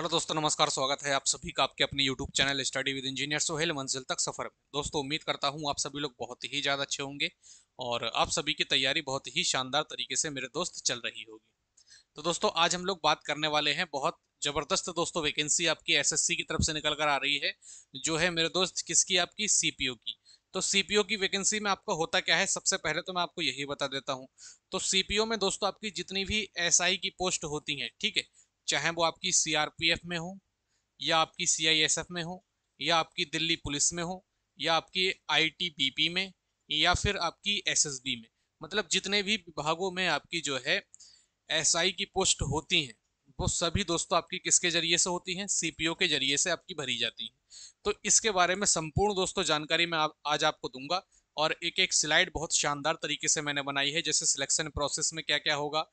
hello दोस्तों नमस्कार स्वागत है आप सभी का आपके अपने YouTube channel study with engineer Sohail मंजिल तक सफ़र दोस्तों उम्मीद करता हूं आप सभी लोग बहुत ही ज़्यादा अच्छे होंगे और आप सभी की तैयारी बहुत ही शानदार तरीके से मेरे दोस्त चल रही होगी तो दोस्तों आज हम लोग बात करने वाले हैं बहुत ज़बरदस्त दोस्तों वैकेंसी आपकी एस की तरफ से निकल कर आ रही है जो है मेरे दोस्त किसकी आपकी सीपीओ की तो सीपीओ की वैकेंसी में आपका होता क्या है सबसे पहले तो मैं आपको यही बता देता हूँ तो सीपीओ में दोस्तों आपकी जितनी भी एस की पोस्ट होती हैं ठीक है चाहे वो आपकी सीआरपीएफ में हो या आपकी सीआईएसएफ में हो या आपकी दिल्ली पुलिस में हो या आपकी आईटीबीपी में या फिर आपकी एसएसबी में मतलब जितने भी विभागों में आपकी जो है एसआई की पोस्ट होती हैं वो सभी दोस्तों आपकी किसके जरिए से होती हैं सीपीओ के जरिए से आपकी भरी जाती हैं तो इसके बारे में संपूर्ण दोस्तों जानकारी मैं आप, आज आपको दूंगा और एक एक स्लाइड बहुत शानदार तरीके से मैंने बनाई है जैसे सिलेक्शन प्रोसेस में क्या क्या होगा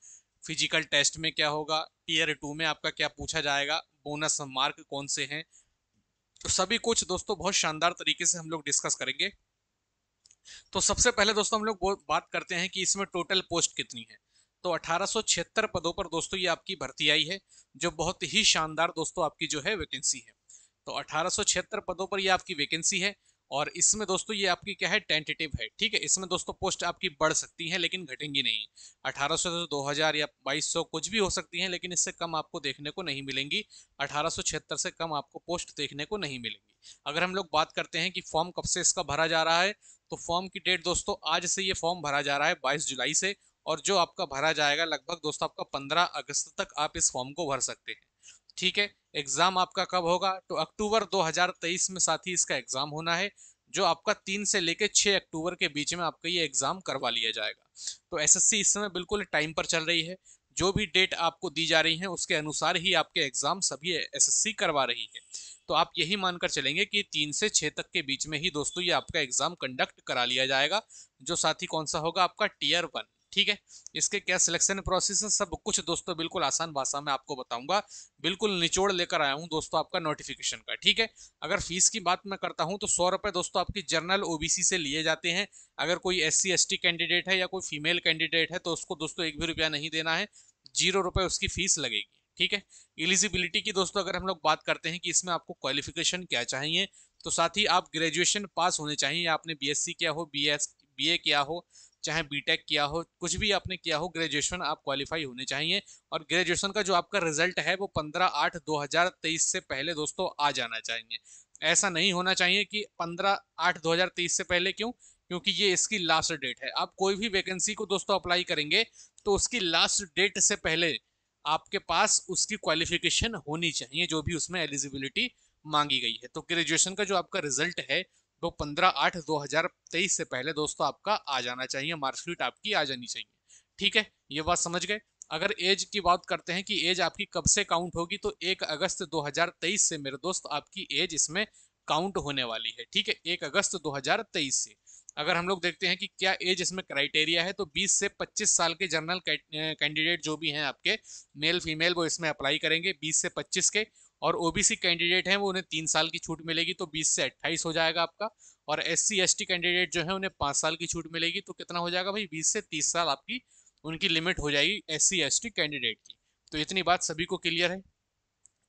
फिजिकल टेस्ट में क्या होगा टीयर टू में आपका क्या पूछा जाएगा बोनस मार्क कौन से हैं तो सभी कुछ दोस्तों बहुत शानदार तरीके से हम लोग डिस्कस करेंगे तो सबसे पहले दोस्तों हम लोग बात करते हैं कि इसमें टोटल पोस्ट कितनी है तो अठारह पदों पर दोस्तों ये आपकी भर्ती आई है जो बहुत ही शानदार दोस्तों आपकी जो है वैकेंसी है तो अठारह पदों पर ये आपकी वैकेंसी है और इसमें दोस्तों ये आपकी क्या है टेंटेटिव है ठीक है इसमें दोस्तों पोस्ट आपकी बढ़ सकती है लेकिन घटेंगी नहीं 1800 से 2000 या 2200 कुछ भी हो सकती है लेकिन इससे कम आपको देखने को नहीं मिलेंगी अठारह से कम आपको पोस्ट देखने को नहीं मिलेंगी अगर हम लोग बात करते हैं कि फॉर्म कब से इसका भरा जा रहा है तो फॉर्म की डेट दोस्तों आज से ये फॉर्म भरा जा रहा है बाईस जुलाई से और जो आपका भरा जाएगा लगभग दोस्तों आपका पंद्रह अगस्त तक आप इस फॉर्म को भर सकते हैं ठीक है एग्जाम आपका कब होगा तो अक्टूबर 2023 में साथ ही इसका एग्जाम होना है जो आपका तीन से लेकर छः अक्टूबर के बीच में आपका ये एग्जाम करवा लिया जाएगा तो एसएससी इस समय बिल्कुल टाइम पर चल रही है जो भी डेट आपको दी जा रही है उसके अनुसार ही आपके एग्जाम सभी एसएससी करवा रही है तो आप यही मानकर चलेंगे कि तीन से छः तक के बीच में ही दोस्तों ये आपका एग्जाम कंडक्ट करा लिया जाएगा जो साथ ही कौन सा होगा आपका टीयर वन ठीक है इसके क्या सिलेक्शन प्रोसेस है सब कुछ दोस्तों बिल्कुल आसान भाषा में आपको बताऊंगा बिल्कुल निचोड़ लेकर आया हूं दोस्तों आपका नोटिफिकेशन का ठीक है अगर फीस की बात मैं करता हूं तो सौ रुपए दोस्तों आपकी जनरल ओबीसी से लिए जाते हैं अगर कोई एस सी कैंडिडेट है या कोई फीमेल कैंडिडेट है तो उसको दोस्तों एक भी रुपया नहीं देना है जीरो रुपए उसकी फीस लगेगी ठीक है एलिजिबिलिटी की दोस्तों अगर हम लोग बात करते हैं कि इसमें आपको क्वालिफिकेशन क्या चाहिए तो साथ ही आप ग्रेजुएशन पास होने चाहिए आपने सी किया हो बी बीए किया हो चाहे बीटेक किया हो कुछ भी आपने किया हो ग्रेजुएशन आप क्वालिफाई होने चाहिए और ग्रेजुएशन का जो आपका रिजल्ट है वो पंद्रह आठ दो हजार तेईस से पहले दोस्तों आ जाना चाहिए ऐसा नहीं होना चाहिए कि पंद्रह आठ दो हजार तेईस से पहले क्यों क्योंकि ये इसकी लास्ट डेट है आप कोई भी वैकेंसी को दोस्तों अप्लाई करेंगे तो उसकी लास्ट डेट से पहले आपके पास उसकी क्वालिफिकेशन होनी चाहिए जो भी उसमें एलिजिबिलिटी मांगी गई है तो ग्रेजुएशन का जो आपका रिजल्ट है वो तो पंद्रह आठ दो हजार तेईस से पहले दोस्तों आपका आ जाना चाहिए मार्कशीट आपकी आ जानी चाहिए ठीक है ये बात समझ गए अगर एज की बात करते हैं कि एज आपकी कब से काउंट होगी तो एक अगस्त 2023 से मेरे दोस्त आपकी एज इसमें काउंट होने वाली है ठीक है एक अगस्त 2023 से अगर हम लोग देखते हैं कि क्या एज इसमें क्राइटेरिया है तो 20 से 25 साल के जनरल कैंडिडेट जो भी हैं आपके मेल फीमेल वो इसमें अप्लाई करेंगे 20 से 25 के और ओबीसी कैंडिडेट हैं वो उन्हें तीन साल की छूट मिलेगी तो बीस से अट्ठाईस हो जाएगा आपका और एस सी कैंडिडेट जो है उन्हें पाँच साल की छूट मिलेगी तो कितना हो जाएगा भाई बीस से तीस साल आपकी उनकी लिमिट हो जाएगी एस सी कैंडिडेट की तो इतनी बात सभी को क्लियर है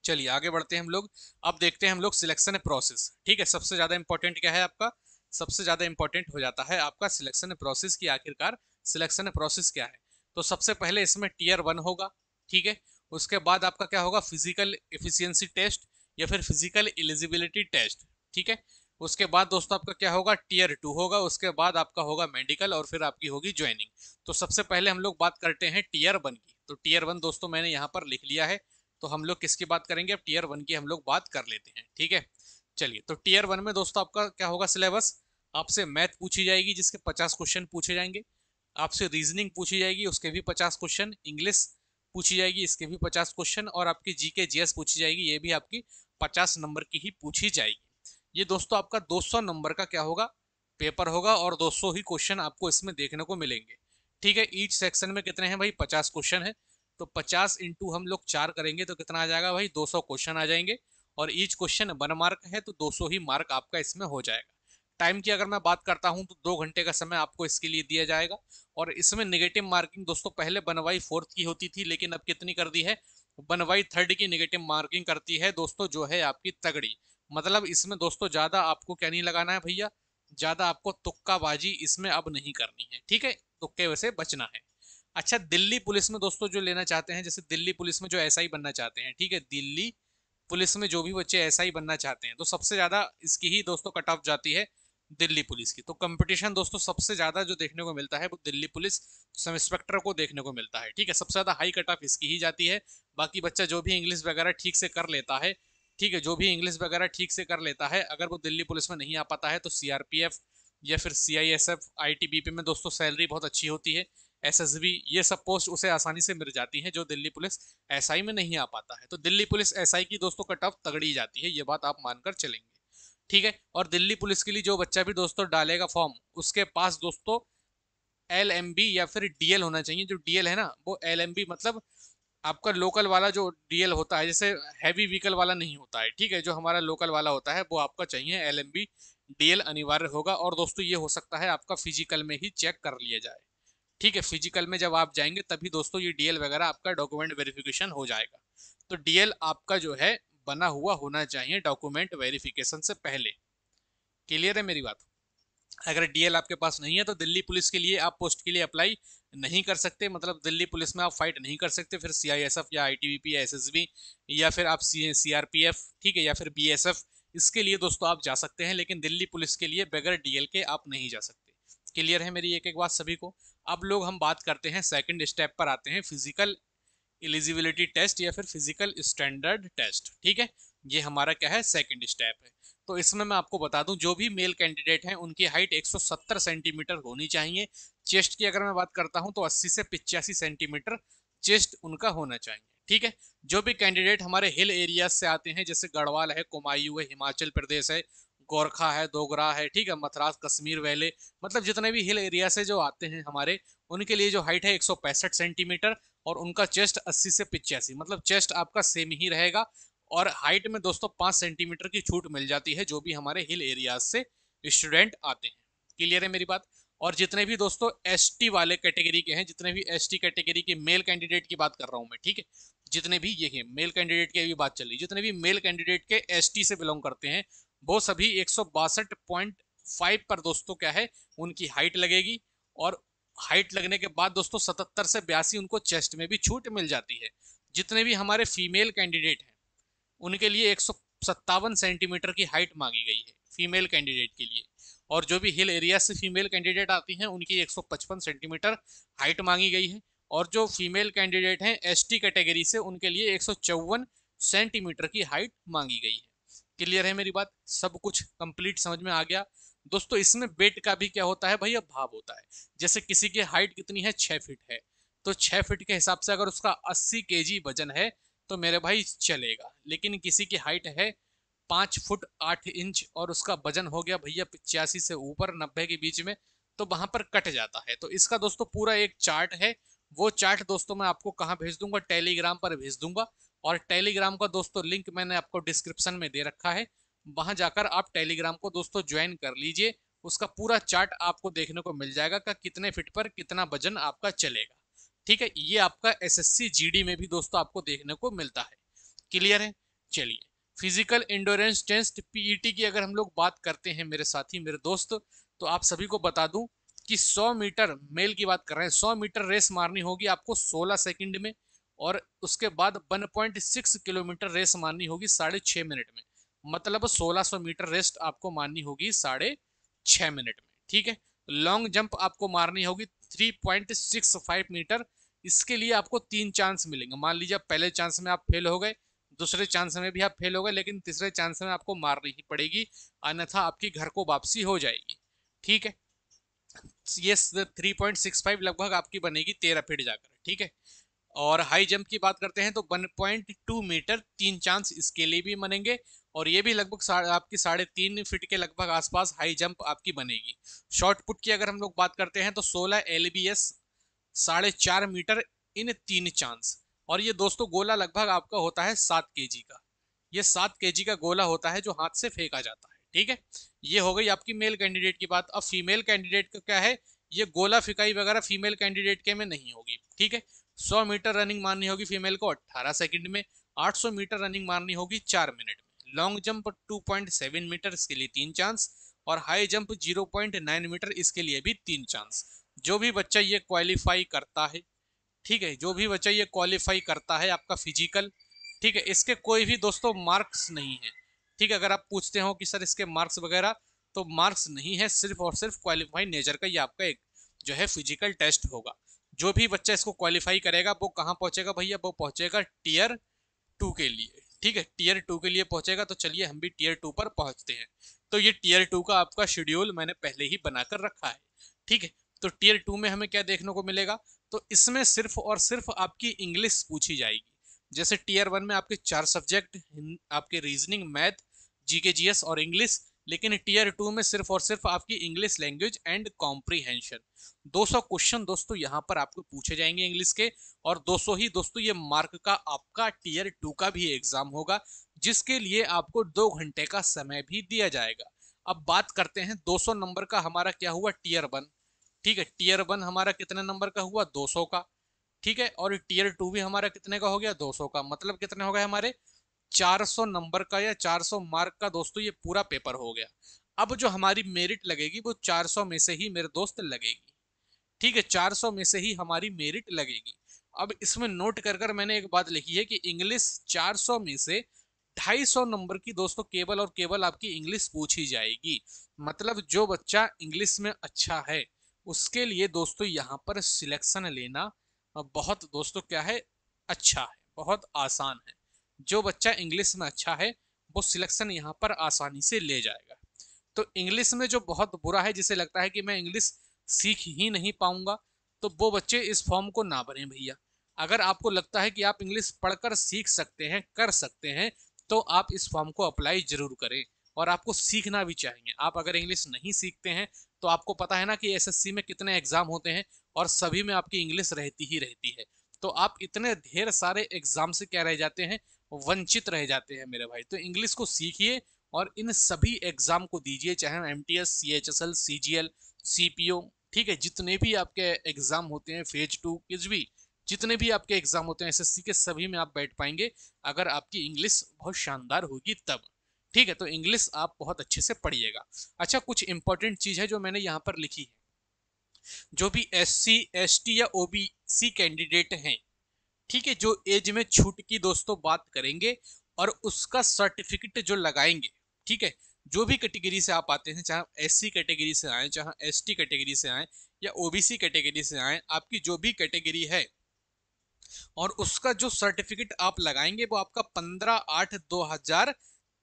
चलिए आगे बढ़ते हैं हम लोग अब देखते हैं हम लोग सिलेक्शन प्रोसेस ठीक है सबसे ज़्यादा इंपॉर्टेंट क्या है आपका सबसे ज़्यादा इंपॉर्टेंट हो जाता है आपका सिलेक्शन प्रोसेस की आखिरकार सिलेक्शन प्रोसेस क्या है तो सबसे पहले इसमें टीयर वन होगा ठीक है उसके बाद आपका क्या होगा फिजिकल इफिशियंसी टेस्ट या फिर फिजिकल एलिजिबिलिटी टेस्ट ठीक है उसके बाद दोस्तों आपका क्या होगा टीयर टू होगा उसके बाद आपका होगा मेडिकल और फिर आपकी होगी ज्वाइनिंग तो सबसे पहले हम लोग बात करते हैं टीयर वन की तो टीयर वन दोस्तों मैंने यहाँ पर लिख लिया है तो हम लोग किसकी बात करेंगे अब टीयर वन की हम लोग बात कर लेते हैं ठीक है चलिए तो टीयर वन में दोस्तों आपका क्या होगा सिलेबस आपसे मैथ पूछी जाएगी जिसके पचास क्वेश्चन पूछे जाएंगे आपसे रीजनिंग पूछी जाएगी उसके भी पचास क्वेश्चन इंग्लिश पूछी जाएगी इसके भी पचास क्वेश्चन और आपकी जी के जी पूछी जाएगी ये भी आपकी पचास नंबर की ही पूछी जाएगी ये दोस्तों आपका सौ नंबर का क्या होगा पेपर होगा और 200 ही क्वेश्चन आपको इसमें देखने को मिलेंगे ठीक है ईच सेक्शन में कितने हैं भाई 50 क्वेश्चन है तो 50 इंटू हम लोग चार करेंगे तो कितना आ जाएगा भाई 200 क्वेश्चन आ जाएंगे और ईच क्वेश्चन वन मार्क है तो 200 ही मार्क आपका इसमें हो जाएगा टाइम की अगर मैं बात करता हूं तो दो घंटे का समय आपको इसके लिए दिया जाएगा और इसमें निगेटिव मार्किंग दोस्तों पहले बनवाई फोर्थ की होती थी लेकिन अब कितनी कर दी है बनवाई थर्ड की निगेटिव मार्किंग करती है दोस्तों जो है आपकी तगड़ी मतलब इसमें दोस्तों ज़्यादा आपको क्या नहीं लगाना है भैया ज़्यादा आपको तुक्काबाजी इसमें अब नहीं करनी है ठीक है तुक्के वैसे बचना है अच्छा दिल्ली पुलिस में दोस्तों जो लेना चाहते हैं जैसे दिल्ली पुलिस में जो ऐसा ही बनना चाहते हैं ठीक है दिल्ली पुलिस में जो भी बच्चे ऐसा ही बनना चाहते हैं तो सबसे ज़्यादा इसकी ही दोस्तों कट ऑफ जाती है दिल्ली पुलिस की तो कंपटीशन दोस्तों सबसे ज्यादा जो देखने को मिलता है वो दिल्ली पुलिस सब इंस्पेक्टर को देखने को मिलता है ठीक है सबसे ज्यादा हाई कट ऑफ इसकी ही जाती है बाकी बच्चा जो भी इंग्लिश वगैरह ठीक से कर लेता है ठीक है जो भी इंग्लिश वगैरह ठीक से कर लेता है अगर वो दिल्ली पुलिस में नहीं आ पाता है तो सी या फिर C I S F I T B P में दोस्तों सैलरी बहुत अच्छी होती है एस एस बी ये सब पोस्ट उसे आसानी से मिल जाती है जो दिल्ली पुलिस एस आई में नहीं आ पाता है तो दिल्ली पुलिस एस आई की दोस्तों कट ऑफ तगड़ी जाती है ये बात आप मानकर चलेंगे ठीक है और दिल्ली पुलिस के लिए जो बच्चा भी दोस्तों डालेगा फॉर्म उसके पास दोस्तों एल एम बी या फिर डीएल होना चाहिए जो डीएल है ना वो एल एम बी मतलब आपका लोकल वाला जो डीएल होता है जैसे हैवी व्हीकल वाला नहीं होता है ठीक है जो हमारा लोकल वाला होता है वो आपका चाहिए एल एम बी डीएल अनिवार्य होगा और दोस्तों ये हो सकता है आपका फिजिकल में ही चेक कर लिया जाए ठीक है फिजिकल में जब आप जाएंगे तभी दोस्तों ये डीएल वगैरह आपका डॉक्यूमेंट वेरिफिकेशन हो जाएगा तो डीएल आपका जो है बना हुआ होना चाहिए डॉक्यूमेंट वेरिफिकेशन से पहले क्लियर है मेरी बात अगर डीएल आपके पास नहीं है तो दिल्ली पुलिस के लिए आप पोस्ट के लिए अप्लाई नहीं कर सकते मतलब दिल्ली पुलिस में आप फाइट नहीं कर सकते फिर सीआईएसएफ या आईटीबीपी या एसएसबी या फिर आप सी सीआरपीएफ ठीक है या फिर बीएसएफ इसके लिए दोस्तों आप जा सकते हैं लेकिन दिल्ली पुलिस के लिए बगैर डीएल के आप नहीं जा सकते क्लियर है मेरी एक एक बात सभी को अब लोग हम बात करते हैं सेकेंड स्टेप पर आते हैं फिजिकल एलिजिबिलिटी टेस्ट या फिर फिजिकल स्टैंडर्ड टेस्ट ठीक है ये हमारा क्या है सेकेंड स्टेप है तो इसमें मैं आपको बता दूं जो भी मेल कैंडिडेट हैं उनकी हाइट 170 सेंटीमीटर होनी चाहिए चेस्ट की अगर मैं बात करता हूं तो 80 से पिचासी सेंटीमीटर चेस्ट उनका होना चाहिए ठीक है जो भी कैंडिडेट हमारे हिल एरिया से आते हैं जैसे गढ़वाल है कुमायूं है हिमाचल प्रदेश है गोरखा है दोगरा है ठीक है मथुरा कश्मीर वैले मतलब जितने भी हिल एरिया से जो आते हैं हमारे उनके लिए जो हाइट है एक सेंटीमीटर और उनका चेस्ट 80 से पिचासी मतलब चेस्ट आपका सेम ही रहेगा और हाइट में दोस्तों पाँच सेंटीमीटर की छूट मिल जाती है जो भी हमारे हिल एरियाज से स्टूडेंट आते हैं क्लियर है मेरी बात और जितने भी दोस्तों एस वाले कैटेगरी के हैं जितने भी एस कैटेगरी के मेल कैंडिडेट की बात कर रहा हूँ मैं ठीक है जितने भी ये हैं मेल कैंडिडेट की भी बात चल रही है जितने भी मेल कैंडिडेट के एस से बिलोंग करते हैं वो सभी एक पर दोस्तों क्या है उनकी हाइट लगेगी और हाइट लगने के बाद दोस्तों सतहत्तर से बयासी उनको चेस्ट में भी छूट मिल जाती है जितने भी हमारे फीमेल कैंडिडेट हैं उनके लिए एक सेंटीमीटर की हाइट मांगी गई है फीमेल कैंडिडेट के लिए और जो भी हिल एरिया से फीमेल कैंडिडेट आती हैं उनकी 155 सेंटीमीटर हाइट मांगी गई है और जो फीमेल कैंडिडेट हैं एसटी कैटेगरी से उनके लिए एक सेंटीमीटर की हाइट मांगी गई है क्लियर है मेरी बात सब कुछ कंप्लीट समझ में आ गया दोस्तों इसमें वेट का भी क्या होता है भैया भाव होता है जैसे किसी की हाइट कितनी है छः फिट है तो छः फिट के हिसाब से अगर उसका अस्सी के वजन है तो मेरे भाई चलेगा लेकिन किसी की हाइट है पाँच फुट आठ इंच और उसका वजन हो गया भैया पिचासी से ऊपर नब्बे के बीच में तो वहां पर कट जाता है तो इसका दोस्तों पूरा एक चार्ट है वो चार्ट दोस्तों मैं आपको कहाँ भेज दूंगा टेलीग्राम पर भेज दूंगा और टेलीग्राम का दोस्तों लिंक मैंने आपको डिस्क्रिप्शन में दे रखा है वहां जाकर आप टेलीग्राम को दोस्तों ज्वाइन कर लीजिए उसका पूरा चार्ट आपको देखने को मिल जाएगा का कितने फिट पर कितना वजन आपका चलेगा ठीक है ये आपका एस एस में भी दोस्तों आपको देखने को मिलता है क्लियर है चलिए फिजिकल इंडोरेंस टेस्ट पीईटी की अगर हम लोग बात करते हैं मेरे साथी मेरे दोस्त तो आप सभी को बता दूं कि 100 मीटर मेल की बात कर रहे हैं 100 मीटर रेस मारनी होगी आपको 16 सेकंड में और उसके बाद 1.6 किलोमीटर रेस मारनी होगी साढ़े छः मिनट में मतलब 1600 मीटर रेस्ट आपको मारनी होगी साढ़े छह मिनट में ठीक है लॉन्ग जंप आपको मारनी होगी 3.65 मीटर इसके लिए आपको तीन चांस मिलेंगे मान लीजिए पहले चांस में आप फेल हो गए दूसरे चांस में भी आप फेल हो गए लेकिन तीसरे चांस में आपको मारनी ही पड़ेगी अन्यथा आपकी घर को वापसी हो जाएगी ठीक है ये थ्री पॉइंट सिक्स फाइव लगभग आपकी बनेगी तेरह फीट जाकर ठीक है और हाई जंप की बात करते हैं तो वन पॉइंट टू मीटर तीन चांस इसके लिए भी बनेंगे और ये भी लगभग सा, आपकी साढ़े तीन फिट के लगभग आसपास हाई जंप आपकी बनेगी शॉर्ट पुट की अगर हम लोग बात करते हैं तो 16 एल बी एस साढ़े चार मीटर इन तीन चांस और ये दोस्तों गोला लगभग आपका होता है सात के का ये सात के का गोला होता है जो हाथ से फेंका जाता है ठीक है ये हो गई आपकी मेल कैंडिडेट की बात अब फीमेल कैंडिडेट का क्या है ये गोला फिकाई वगैरह फीमेल कैंडिडेट के में नहीं होगी ठीक है 100 मीटर रनिंग मारनी होगी फीमेल को 18 सेकंड में 800 मीटर रनिंग मारनी होगी चार मिनट में लॉन्ग जंप 2.7 मीटर इसके लिए तीन चांस और हाई जंप 0.9 मीटर इसके लिए भी तीन चांस जो भी बच्चा ये क्वालिफाई करता है ठीक है जो भी बच्चा ये क्वालिफाई करता है आपका फिजिकल ठीक है इसके कोई भी दोस्तों मार्क्स नहीं है ठीक है अगर आप पूछते हो कि सर इसके मार्क्स वगैरह तो मार्क्स नहीं है सिर्फ और सिर्फ क्वालिफाई नेचर का ये आपका एक जो है फिजिकल टेस्ट होगा जो भी बच्चा इसको क्वालिफाई करेगा वो कहाँ पहुँचेगा भैया वो पहुँचेगा टीयर टू के लिए ठीक है टीयर टू के लिए पहुंचेगा तो चलिए हम भी टीयर टू पर पहुंचते हैं तो ये टीयर टू का आपका शेड्यूल मैंने पहले ही बनाकर रखा है ठीक है तो टीयर टू में हमें क्या देखने को मिलेगा तो इसमें सिर्फ और सिर्फ आपकी इंग्लिश पूछी जाएगी जैसे टीयर वन में आपके चार सब्जेक्ट आपके रीजनिंग मैथ जीके जीएस और इंग्लिश लेकिन टीयर टू में सिर्फ और सिर्फ आपकी English language and comprehension 200 question दोस्तों यहाँ पर आपको पूछे जाएंगे इंग्लिश के और 200 ही दोस्तों ये मार्क का आपका टीयर टू का भी एग्जाम होगा जिसके लिए आपको दो घंटे का समय भी दिया जाएगा अब बात करते हैं दो नंबर का हमारा क्या हुआ टीयर वन ठीक है टीयर वन हमारा कितने नंबर का हुआ दो का ठीक है और टीयर टू भी हमारा कितने का हो गया 200 का मतलब कितने हो गए हमारे 400 नंबर का या 400 मार्क का दोस्तों ये पूरा पेपर हो गया अब जो हमारी मेरिट लगेगी वो 400 में से ही मेरे दोस्त लगेगी ठीक है 400 में से ही हमारी मेरिट लगेगी अब इसमें नोट कर कर मैंने एक बात लिखी है कि इंग्लिश 400 में से 250 नंबर की दोस्तों केवल और केवल आपकी इंग्लिश पूछी जाएगी मतलब जो बच्चा इंग्लिश में अच्छा है उसके लिए दोस्तों यहाँ पर सिलेक्शन लेना बहुत दोस्तों क्या है अच्छा है बहुत आसान है जो बच्चा इंग्लिश में अच्छा है वो सिलेक्शन यहाँ पर आसानी से ले जाएगा तो इंग्लिश में जो बहुत बुरा है जिसे लगता है कि मैं इंग्लिश सीख ही नहीं पाऊंगा तो वो बच्चे इस फॉर्म को ना भरें भैया अगर आपको लगता है कि आप इंग्लिश पढ़कर सीख सकते हैं कर सकते हैं तो आप इस फॉर्म को अप्लाई जरूर करें और आपको सीखना भी चाहिए आप अगर इंग्लिश नहीं सीखते हैं तो आपको पता है ना कि एसएससी में कितने एग्जाम होते हैं और सभी में आपकी इंग्लिश रहती ही रहती है तो आप इतने ढेर सारे एग्जाम से क्या रह जाते हैं वंचित रह जाते हैं मेरे भाई तो इंग्लिश को सीखिए और इन सभी एग्जाम को दीजिए चाहे M T S C H S L C G L C P O ठीक है जितने भी आपके एग्जाम होते हैं फेज टू किस भी जितने भी आपके एग्जाम होते हैं एसएससी के सभी में आप बैठ पाएंगे अगर आपकी इंग्लिश बहुत शानदार होगी तब ठीक है तो इंग्लिश आप बहुत अच्छे से पढ़िएगा अच्छा कुछ इंपॉर्टेंट चीज है जो मैंने यहाँ पर लिखी है जो भी एस सी एस टी या ओ बी सी कैंडिडेट हैं ठीक है जो एज में छूट की दोस्तों बात करेंगे और उसका सर्टिफिकेट जो लगाएंगे ठीक है जो भी कैटेगरी से आप आते हैं चाहे एस कैटेगरी से आए चाहे एस कैटेगरी से आए या ओबीसी कैटेगरी से आए आपकी जो भी कैटेगरी है और उसका जो सर्टिफिकेट आप लगाएंगे वो आपका पंद्रह आठ दो हजार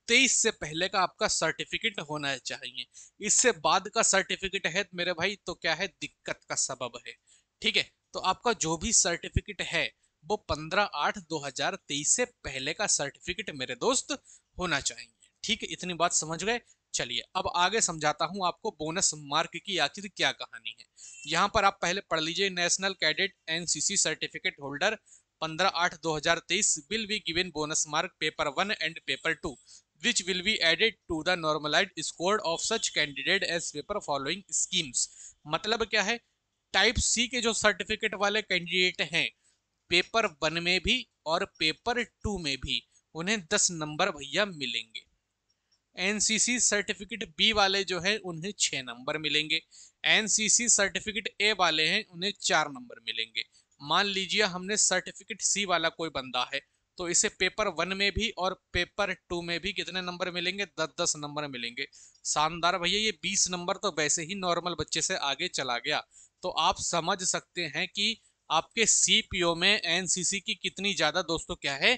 तेईस से पहले का आपका सर्टिफिकेट होना चाहिए इससे बाद का सर्टिफिकेट है मेरे भाई तो क्या है दिक्कत का सबब है ठीक है तो आपका जो भी सर्टिफिकेट है वो पंद्रह आठ दो हजार तेईस से पहले का सर्टिफिकेट मेरे दोस्त होना चाहिए ठीक है इतनी बात समझ गए चलिए अब आगे समझाता हूँ आपको बोनस मार्क की आखिर क्या कहानी है यहाँ पर आप पहले पढ़ लीजिए national cadet NCC certificate holder 15 आठ 2023 will be given bonus mark paper 1 and paper 2 which will be added to the normalized score of such candidate as paper following schemes मतलब क्या है टाइप सी के जो सर्टिफिकेट वाले कैंडिडेट हैं paper one में भी और पेपर टू में भी उन्हें दस नंबर भैया मिलेंगे एनसीसी सर्टिफिकेट बी वाले जो है उन्हें छः नंबर मिलेंगे एनसीसी सर्टिफिकेट ए वाले हैं उन्हें चार नंबर मिलेंगे मान लीजिए हमने सर्टिफिकेट सी वाला कोई बंदा है तो इसे पेपर वन में भी और पेपर टू में भी कितने नंबर मिलेंगे दस दस नंबर मिलेंगे शानदार भैया ये बीस नंबर तो वैसे ही नॉर्मल बच्चे से आगे चला गया तो आप समझ सकते हैं कि आपके सीपीओ में एनसीसी की कितनी ज़्यादा दोस्तों क्या है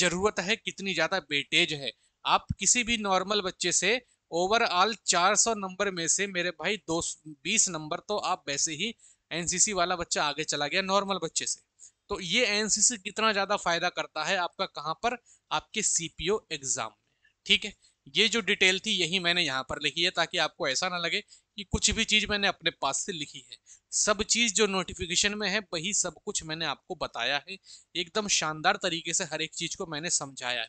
ज़रूरत है कितनी ज़्यादा बेटेज है आप किसी भी नॉर्मल बच्चे से ओवरऑल 400 नंबर में से मेरे भाई दो बीस नंबर तो आप वैसे ही एनसीसी वाला बच्चा आगे चला गया नॉर्मल बच्चे से तो ये एनसीसी कितना ज़्यादा फायदा करता है आपका कहाँ पर आपके सीपीओ एग्जाम में ठीक है ये जो डिटेल थी यही मैंने यहाँ पर लिखी है ताकि आपको ऐसा ना लगे कि कुछ भी चीज़ मैंने अपने पास से लिखी है सब चीज़ जो नोटिफिकेशन में है वही सब कुछ मैंने आपको बताया है एकदम शानदार तरीके से हर एक चीज़ को मैंने समझाया है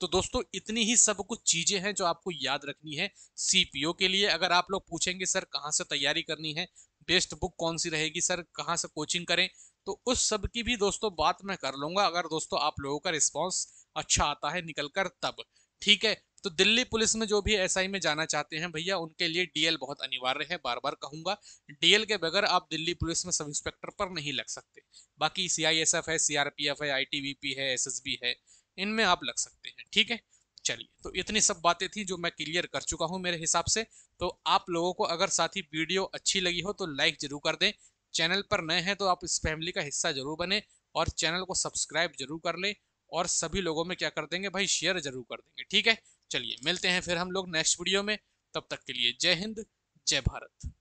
तो दोस्तों इतनी ही सब कुछ चीज़ें हैं जो आपको याद रखनी है सीपीओ के लिए अगर आप लोग पूछेंगे सर कहाँ से तैयारी करनी है बेस्ट बुक कौन सी रहेगी सर कहाँ से कोचिंग करें तो उस सब की भी दोस्तों बात मैं कर लूँगा अगर दोस्तों आप लोगों का रिस्पॉन्स अच्छा आता है निकल कर तब ठीक है तो दिल्ली पुलिस में जो भी एसआई में जाना चाहते हैं भैया उनके लिए डीएल बहुत अनिवार्य है बार बार कहूंगा डीएल के बगैर आप दिल्ली पुलिस में सब इंस्पेक्टर पर नहीं लग सकते बाकी सीआईएसएफ है सीआरपीएफ है आईटीबीपी है एसएसबी है इनमें आप लग सकते हैं ठीक है चलिए तो इतनी सब बातें थी जो मैं क्लियर कर चुका हूँ मेरे हिसाब से तो आप लोगों को अगर साथ ही वीडियो अच्छी लगी हो तो लाइक जरूर कर दें चैनल पर नए हैं तो आप इस फैमिली का हिस्सा जरूर बने और चैनल को सब्सक्राइब जरूर कर लें और सभी लोगों में क्या कर देंगे भाई शेयर जरूर कर देंगे ठीक है चलिए मिलते हैं फिर हम लोग नेक्स्ट वीडियो में तब तक के लिए जय हिंद जय भारत